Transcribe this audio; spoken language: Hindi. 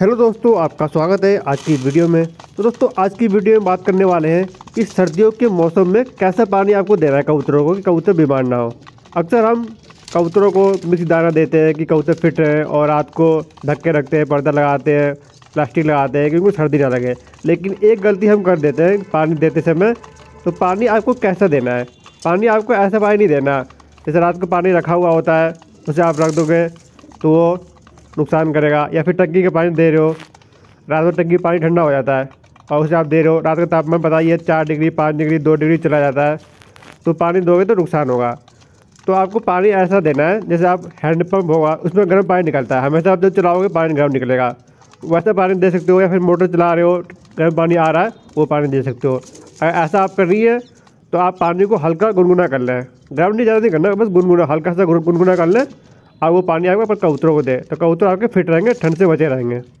हेलो दोस्तों आपका स्वागत है आज की वीडियो में तो दोस्तों आज की वीडियो में बात करने वाले हैं कि सर्दियों के मौसम में कैसा पानी आपको देना है कबूतरों को कि कबूतर बीमार ना हो अक्सर हम कबूतरों को मिक्स दाना देते हैं कि कबूतर फिट रहें और रात को धक्के रखते हैं पर्दा लगाते हैं प्लास्टिक लगाते हैं क्योंकि सर्दी ना लगे लेकिन एक गलती हम कर देते हैं पानी देते समय तो पानी आपको कैसा देना है पानी आपको ऐसा पानी नहीं देना जैसे रात को पानी रखा हुआ होता है उसे आप रख दोगे तो वो नुकसान करेगा या फिर टंकी का पानी दे रहे हो रात में टंकी पानी ठंडा हो जाता है और उसे आप दे रहे हो रात का तापमान बताइए चार डिग्री पाँच डिग्री दो डिग्री चला जाता है तो पानी दोगे तो नुकसान होगा तो आपको पानी ऐसा देना है जैसे आप हैंडपम्प होगा उसमें गर्म पानी निकलता है हमेशा आप जब चलाओगे पानी गर्म निकलेगा वैसा पानी दे सकते हो या फिर मोटर चला रहे हो गर्म पानी आ रहा है वो पानी दे सकते हो अगर ऐसा आप कर रही है तो आप पानी को हल्का गुनगुना कर लें गर्म नहीं ज़्यादा नहीं करना बस गुनगुना हल्का सा गुनगुना कर लें और वो पानी आएगा पर कबूतरों को दे तो कबूतर आपके फिट रहेंगे ठंड से बचे रहेंगे